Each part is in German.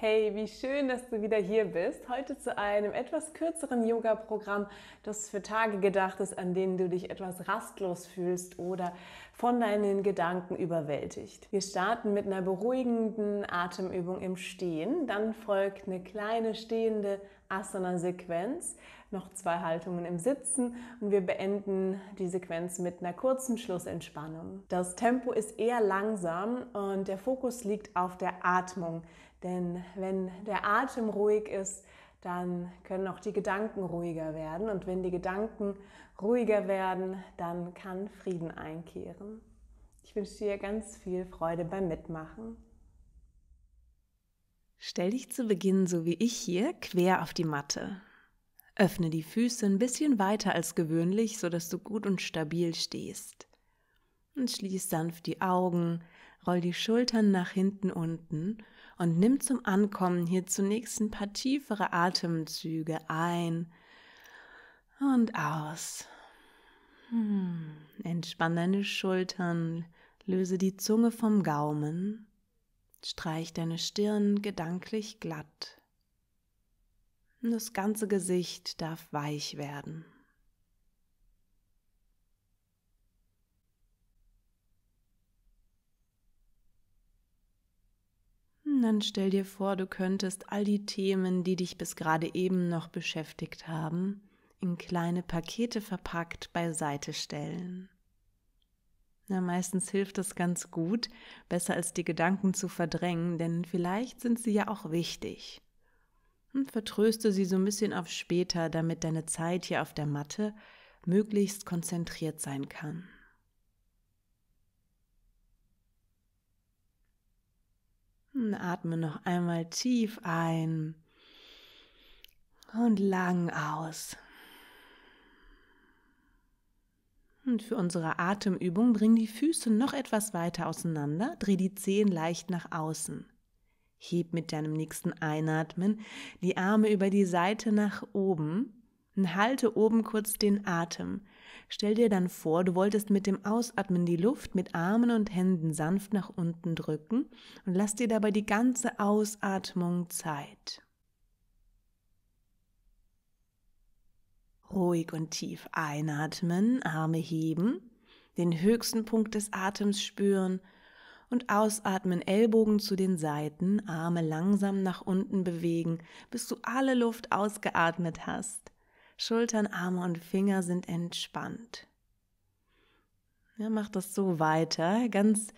Hey, wie schön, dass du wieder hier bist. Heute zu einem etwas kürzeren Yoga-Programm, das für Tage gedacht ist, an denen du dich etwas rastlos fühlst oder von deinen Gedanken überwältigt. Wir starten mit einer beruhigenden Atemübung im Stehen, dann folgt eine kleine stehende Asana-Sequenz, noch zwei Haltungen im Sitzen und wir beenden die Sequenz mit einer kurzen Schlussentspannung. Das Tempo ist eher langsam und der Fokus liegt auf der Atmung. Denn wenn der Atem ruhig ist, dann können auch die Gedanken ruhiger werden. Und wenn die Gedanken ruhiger werden, dann kann Frieden einkehren. Ich wünsche dir ganz viel Freude beim Mitmachen. Stell dich zu Beginn, so wie ich hier, quer auf die Matte. Öffne die Füße ein bisschen weiter als gewöhnlich, sodass du gut und stabil stehst. Und schließ sanft die Augen, roll die Schultern nach hinten unten und nimm zum Ankommen hier zunächst ein paar tiefere Atemzüge ein und aus. Hm, entspann deine Schultern, löse die Zunge vom Gaumen, streich deine Stirn gedanklich glatt. Das ganze Gesicht darf weich werden. dann stell dir vor, du könntest all die Themen, die dich bis gerade eben noch beschäftigt haben, in kleine Pakete verpackt beiseite stellen. Na, meistens hilft das ganz gut, besser als die Gedanken zu verdrängen, denn vielleicht sind sie ja auch wichtig. Und hm, vertröste sie so ein bisschen auf später, damit deine Zeit hier auf der Matte möglichst konzentriert sein kann. Und atme noch einmal tief ein und lang aus. Und für unsere Atemübung bring die Füße noch etwas weiter auseinander, dreh die Zehen leicht nach außen. Heb mit deinem nächsten Einatmen die Arme über die Seite nach oben und halte oben kurz den Atem. Stell dir dann vor, du wolltest mit dem Ausatmen die Luft mit Armen und Händen sanft nach unten drücken und lass dir dabei die ganze Ausatmung Zeit. Ruhig und tief einatmen, Arme heben, den höchsten Punkt des Atems spüren und ausatmen, Ellbogen zu den Seiten, Arme langsam nach unten bewegen, bis du alle Luft ausgeatmet hast. Schultern, Arme und Finger sind entspannt. Ja, mach das so weiter, ganz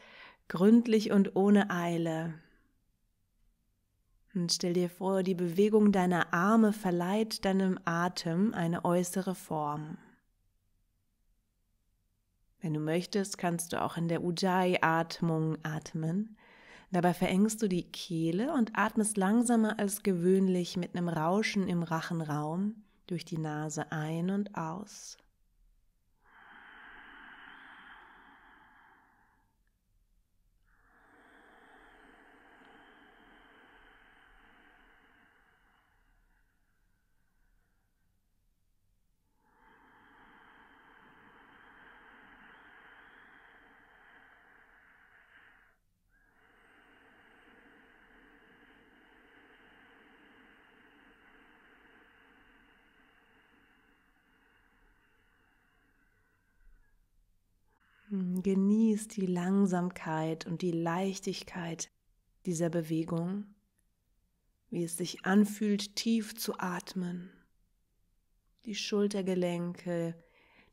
gründlich und ohne Eile. Und stell dir vor, die Bewegung deiner Arme verleiht deinem Atem eine äußere Form. Wenn du möchtest, kannst du auch in der Ujjayi-Atmung atmen. Dabei verengst du die Kehle und atmest langsamer als gewöhnlich mit einem Rauschen im Rachenraum durch die Nase ein und aus. Hm, genieß die Langsamkeit und die Leichtigkeit dieser Bewegung, wie es sich anfühlt, tief zu atmen. Die Schultergelenke,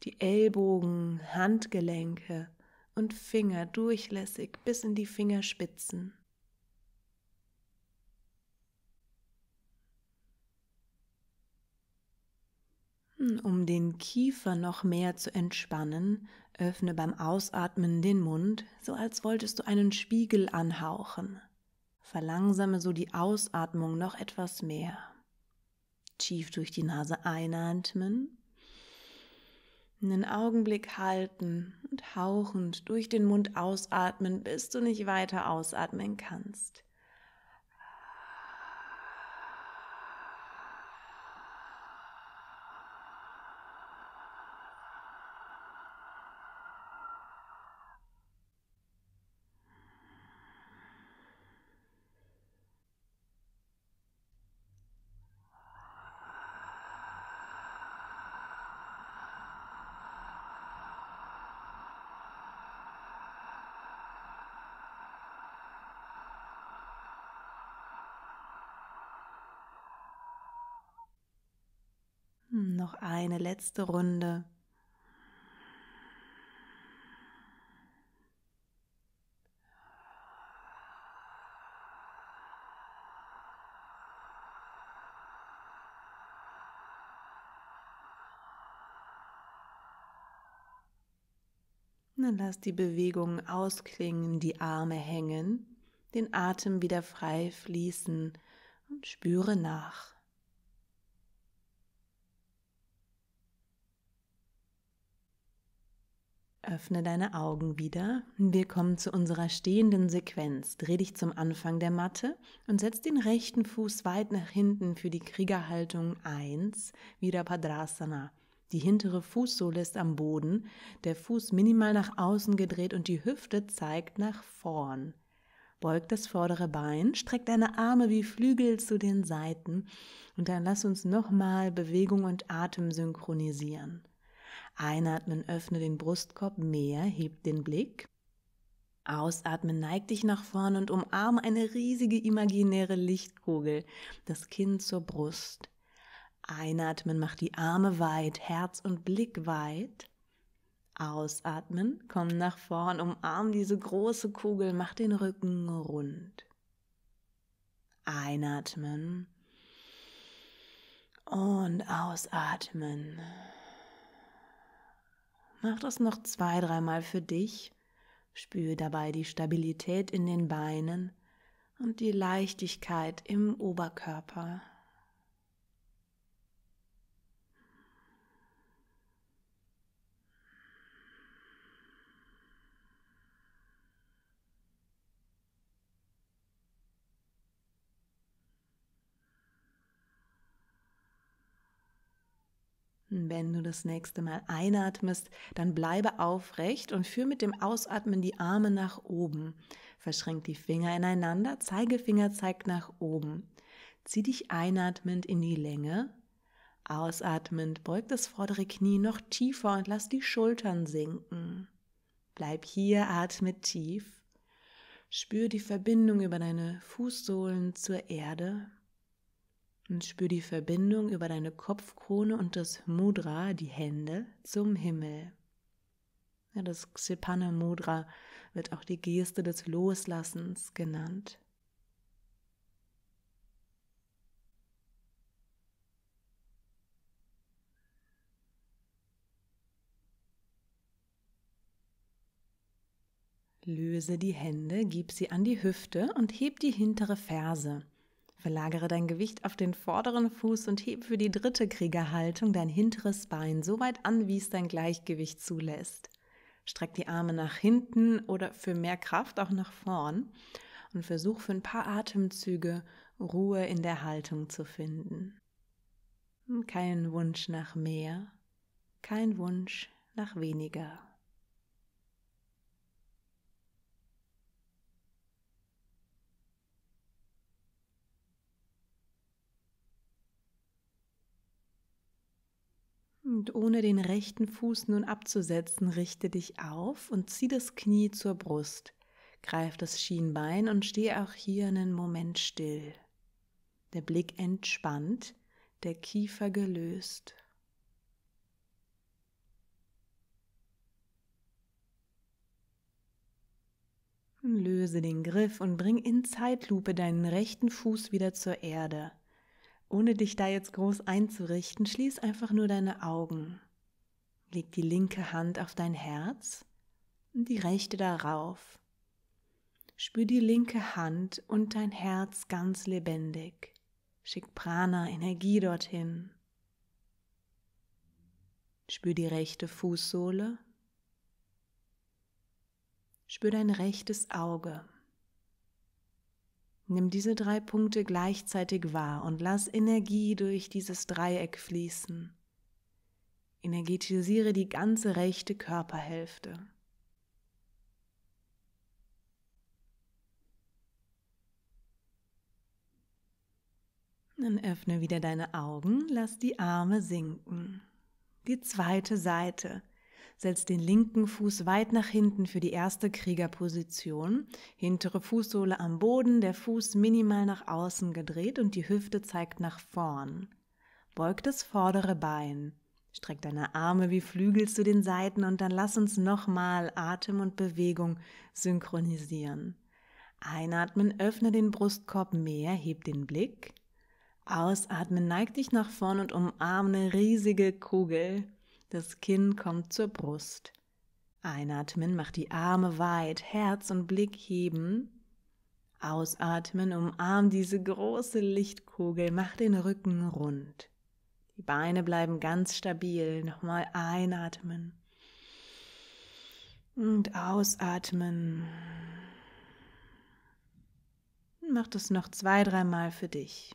die Ellbogen, Handgelenke und Finger durchlässig bis in die Fingerspitzen. Hm, um den Kiefer noch mehr zu entspannen, öffne beim Ausatmen den Mund, so als wolltest du einen Spiegel anhauchen. Verlangsame so die Ausatmung noch etwas mehr. Tief durch die Nase einatmen, einen Augenblick halten und hauchend durch den Mund ausatmen, bis du nicht weiter ausatmen kannst. Hm, noch eine letzte Runde. Dann lass die Bewegungen ausklingen, die Arme hängen, den Atem wieder frei fließen und spüre nach. Öffne deine Augen wieder. Wir kommen zu unserer stehenden Sequenz. Dreh dich zum Anfang der Matte und setz den rechten Fuß weit nach hinten für die Kriegerhaltung 1, wieder Padrasana. Die hintere Fußsohle ist am Boden, der Fuß minimal nach außen gedreht und die Hüfte zeigt nach vorn. Beug das vordere Bein, streck deine Arme wie Flügel zu den Seiten und dann lass uns nochmal Bewegung und Atem synchronisieren. Einatmen, öffne den Brustkorb mehr, heb den Blick. Ausatmen, neig dich nach vorn und umarme eine riesige imaginäre Lichtkugel, das Kinn zur Brust. Einatmen, mach die Arme weit, Herz und Blick weit. Ausatmen, komm nach vorn, umarm diese große Kugel, mach den Rücken rund. Einatmen und ausatmen. Mach das noch zwei, dreimal für dich. Spüre dabei die Stabilität in den Beinen und die Leichtigkeit im Oberkörper. wenn du das nächste Mal einatmest, dann bleibe aufrecht und führe mit dem Ausatmen die Arme nach oben. Verschränk die Finger ineinander, Zeigefinger zeigt nach oben. Zieh dich einatmend in die Länge. Ausatmend beug das vordere Knie noch tiefer und lass die Schultern sinken. Bleib hier, atme tief. Spür die Verbindung über deine Fußsohlen zur Erde und spür die Verbindung über deine Kopfkrone und das Mudra, die Hände, zum Himmel. Ja, das Xipana Mudra wird auch die Geste des Loslassens genannt. Löse die Hände, gib sie an die Hüfte und heb die hintere Ferse. Verlagere dein Gewicht auf den vorderen Fuß und heb für die dritte Kriegerhaltung dein hinteres Bein so weit an, wie es dein Gleichgewicht zulässt. Streck die Arme nach hinten oder für mehr Kraft auch nach vorn und versuch für ein paar Atemzüge Ruhe in der Haltung zu finden. Kein Wunsch nach mehr, kein Wunsch nach weniger. Und ohne den rechten Fuß nun abzusetzen, richte dich auf und zieh das Knie zur Brust. Greif das Schienbein und stehe auch hier einen Moment still. Der Blick entspannt, der Kiefer gelöst. Löse den Griff und bring in Zeitlupe deinen rechten Fuß wieder zur Erde. Ohne dich da jetzt groß einzurichten, schließ einfach nur deine Augen. Leg die linke Hand auf dein Herz und die rechte darauf. Spür die linke Hand und dein Herz ganz lebendig. Schick Prana Energie dorthin. Spür die rechte Fußsohle. Spür dein rechtes Auge. Nimm diese drei Punkte gleichzeitig wahr und lass Energie durch dieses Dreieck fließen. Energetisiere die ganze rechte Körperhälfte. Dann öffne wieder deine Augen, lass die Arme sinken. Die zweite Seite. Setzt den linken Fuß weit nach hinten für die erste Kriegerposition. Hintere Fußsohle am Boden, der Fuß minimal nach außen gedreht und die Hüfte zeigt nach vorn. Beug das vordere Bein. Streck deine Arme wie Flügel zu den Seiten und dann lass uns nochmal Atem und Bewegung synchronisieren. Einatmen, öffne den Brustkorb mehr, heb den Blick. Ausatmen, neig dich nach vorn und umarme eine riesige Kugel. Das Kinn kommt zur Brust. Einatmen mach die Arme weit, Herz und Blick heben. Ausatmen, umarm diese große Lichtkugel, mach den Rücken rund. Die Beine bleiben ganz stabil. Nochmal einatmen. Und ausatmen. Mach das noch zwei, dreimal für dich.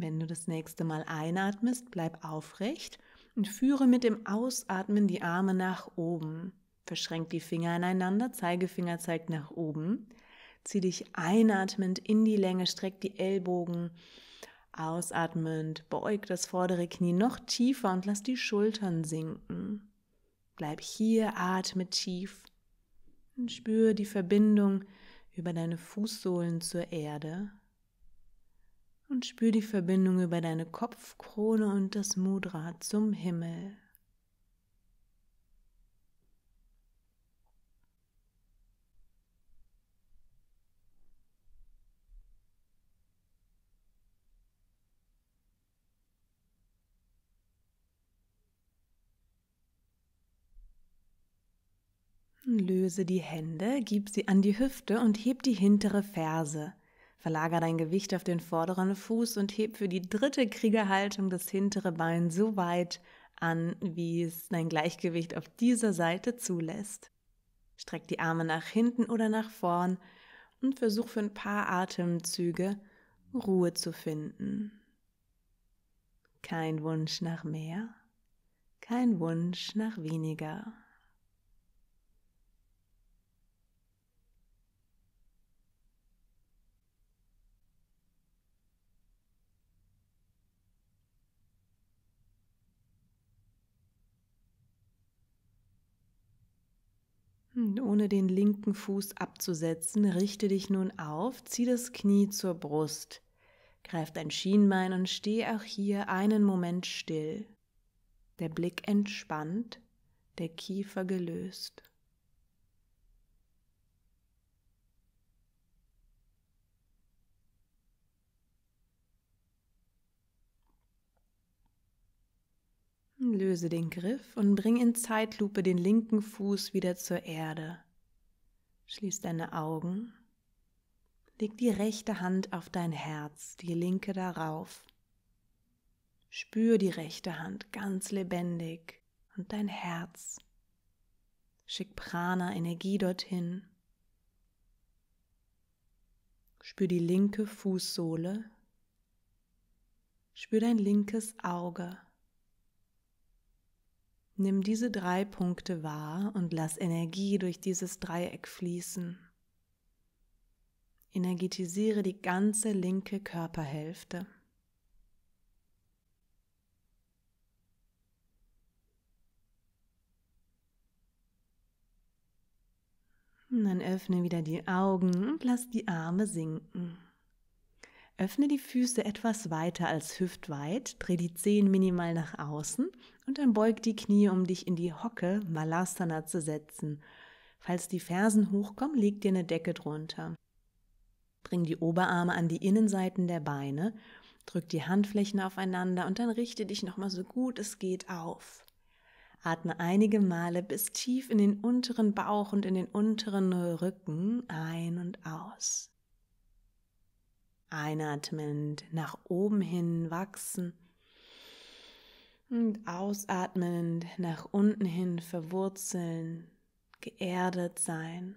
wenn du das nächste Mal einatmest, bleib aufrecht und führe mit dem Ausatmen die Arme nach oben. Verschränk die Finger aneinander, Zeigefinger zeigt nach oben. Zieh dich einatmend in die Länge, streck die Ellbogen. Ausatmend beug das vordere Knie noch tiefer und lass die Schultern sinken. Bleib hier, atme tief und spüre die Verbindung über deine Fußsohlen zur Erde und spür die Verbindung über deine Kopfkrone und das Mudra zum Himmel. Löse die Hände, gib sie an die Hüfte und heb die hintere Ferse. Verlager dein Gewicht auf den vorderen Fuß und heb für die dritte Kriegerhaltung das hintere Bein so weit an, wie es dein Gleichgewicht auf dieser Seite zulässt. Streck die Arme nach hinten oder nach vorn und versuch für ein paar Atemzüge Ruhe zu finden. Kein Wunsch nach mehr, kein Wunsch nach weniger. Hm, ohne den linken Fuß abzusetzen, richte dich nun auf, zieh das Knie zur Brust, greif dein Schienbein und steh auch hier einen Moment still. Der Blick entspannt, der Kiefer gelöst. Löse den Griff und bring in Zeitlupe den linken Fuß wieder zur Erde. Schließ deine Augen. Leg die rechte Hand auf dein Herz, die linke darauf. Spür die rechte Hand ganz lebendig und dein Herz. Schick Prana Energie dorthin. Spür die linke Fußsohle. Spür dein linkes Auge. Nimm diese drei Punkte wahr und lass Energie durch dieses Dreieck fließen. Energetisiere die ganze linke Körperhälfte. Und dann öffne wieder die Augen und lass die Arme sinken. Öffne die Füße etwas weiter als hüftweit, dreh die Zehen minimal nach außen und dann beug die Knie, um dich in die Hocke Malasana zu setzen. Falls die Fersen hochkommen, leg dir eine Decke drunter. Bring die Oberarme an die Innenseiten der Beine, drück die Handflächen aufeinander und dann richte dich nochmal so gut es geht auf. Atme einige Male bis tief in den unteren Bauch und in den unteren Rücken ein und aus. Einatmend nach oben hin wachsen und ausatmend nach unten hin verwurzeln, geerdet sein.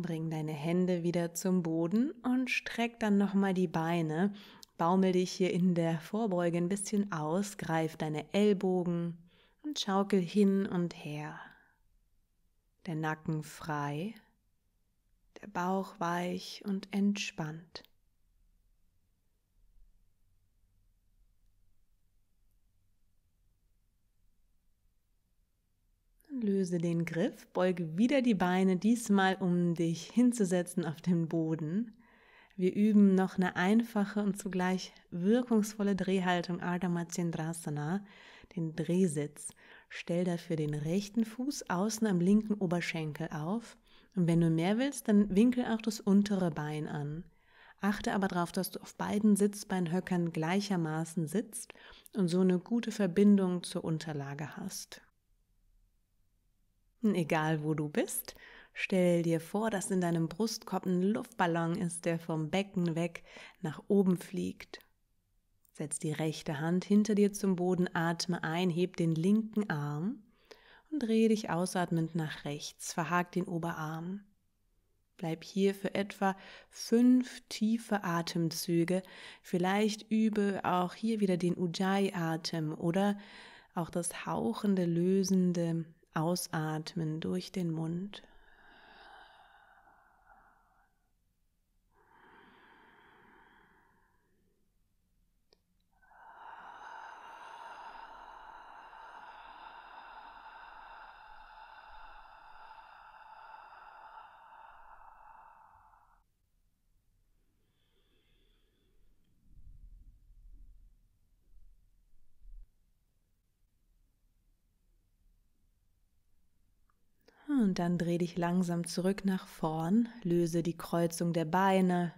Bring deine Hände wieder zum Boden und streck dann nochmal die Beine. Baumel dich hier in der Vorbeuge ein bisschen aus, greif deine Ellbogen und schaukel hin und her. Der Nacken frei, der Bauch weich und entspannt. löse den Griff, beuge wieder die Beine, diesmal um dich hinzusetzen auf den Boden. Wir üben noch eine einfache und zugleich wirkungsvolle Drehhaltung Ardha den Drehsitz. Stell dafür den rechten Fuß außen am linken Oberschenkel auf. Und wenn du mehr willst, dann winkel auch das untere Bein an. Achte aber darauf, dass du auf beiden Sitzbeinhöckern gleichermaßen sitzt und so eine gute Verbindung zur Unterlage hast. Hm, egal wo du bist, stell dir vor, dass in deinem Brustkorb ein Luftballon ist, der vom Becken weg nach oben fliegt. Setz die rechte Hand hinter dir zum Boden, atme ein, heb den linken Arm und dreh dich ausatmend nach rechts, verhakt den Oberarm. Bleib hier für etwa fünf tiefe Atemzüge. Vielleicht übe auch hier wieder den Ujjayi-Atem oder auch das hauchende, lösende Ausatmen durch den Mund. und dann dreh dich langsam zurück nach vorn, löse die Kreuzung der Beine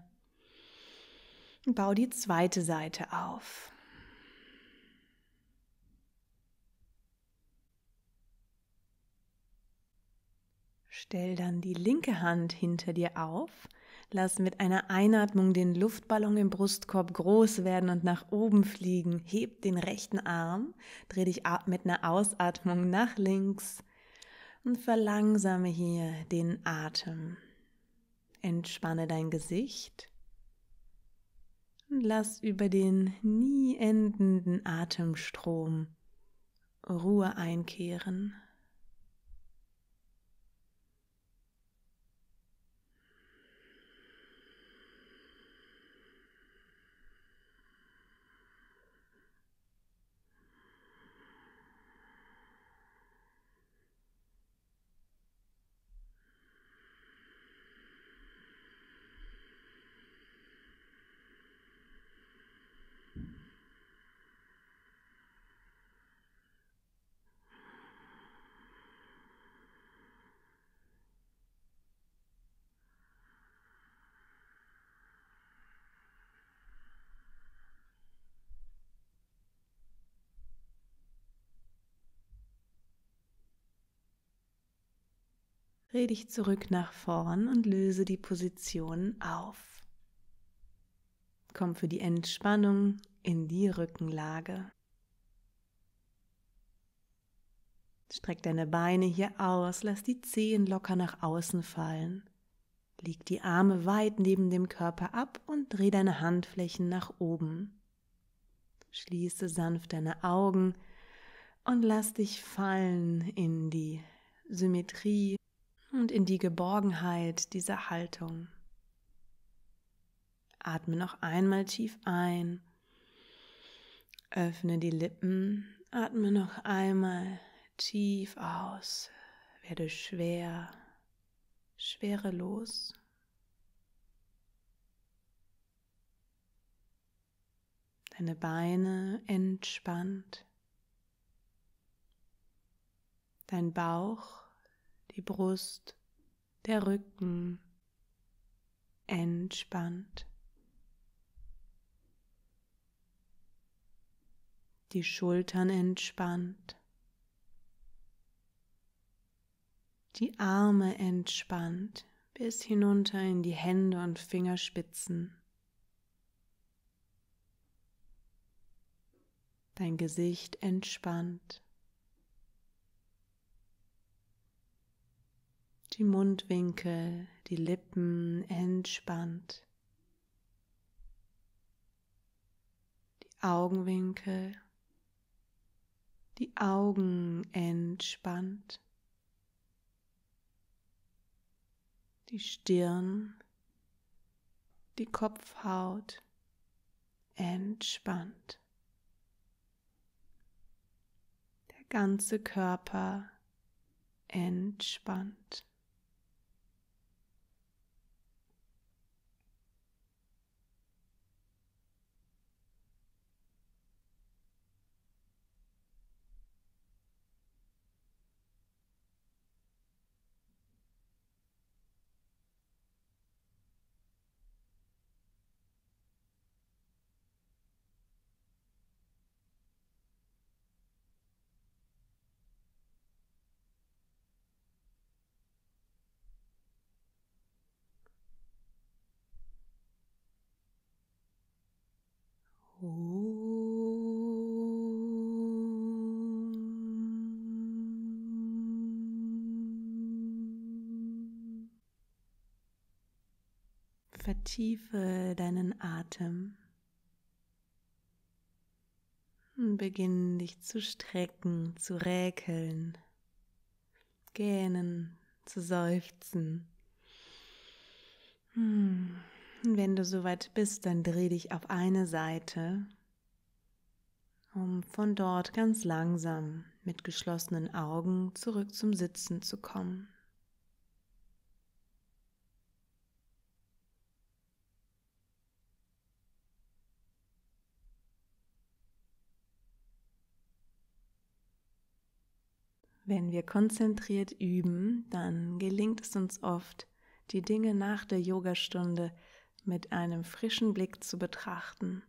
und bau die zweite Seite auf. Stell dann die linke Hand hinter dir auf, lass mit einer Einatmung den Luftballon im Brustkorb groß werden und nach oben fliegen, heb den rechten Arm, dreh dich mit einer Ausatmung nach links, und verlangsame hier den Atem. Entspanne dein Gesicht und lass über den nie endenden Atemstrom Ruhe einkehren. Dreh dich zurück nach vorn und löse die Position auf. Komm für die Entspannung in die Rückenlage. Streck deine Beine hier aus, lass die Zehen locker nach außen fallen. Leg die Arme weit neben dem Körper ab und dreh deine Handflächen nach oben. Schließe sanft deine Augen und lass dich fallen in die Symmetrie und in die Geborgenheit dieser Haltung. Atme noch einmal tief ein, öffne die Lippen, atme noch einmal tief aus, werde schwer, schwerelos. Deine Beine entspannt, dein Bauch die Brust, der Rücken entspannt. Die Schultern entspannt. Die Arme entspannt bis hinunter in die Hände und Fingerspitzen. Dein Gesicht entspannt. die Mundwinkel, die Lippen entspannt, die Augenwinkel, die Augen entspannt, die Stirn, die Kopfhaut entspannt. Der ganze Körper entspannt. vertiefe deinen Atem. Und beginn dich zu strecken, zu räkeln, gähnen, zu seufzen. Hm. Und wenn du soweit bist, dann dreh dich auf eine Seite, um von dort ganz langsam mit geschlossenen Augen zurück zum Sitzen zu kommen. Wenn wir konzentriert üben, dann gelingt es uns oft, die Dinge nach der Yogastunde mit einem frischen Blick zu betrachten,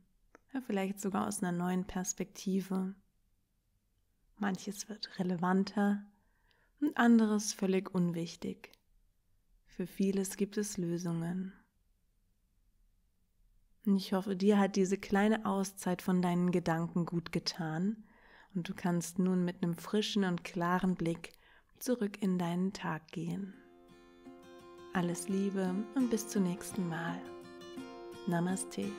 ja, vielleicht sogar aus einer neuen Perspektive. Manches wird relevanter und anderes völlig unwichtig. Für vieles gibt es Lösungen. Und ich hoffe, dir hat diese kleine Auszeit von deinen Gedanken gut getan und du kannst nun mit einem frischen und klaren Blick zurück in deinen Tag gehen. Alles Liebe und bis zum nächsten Mal. Namaste.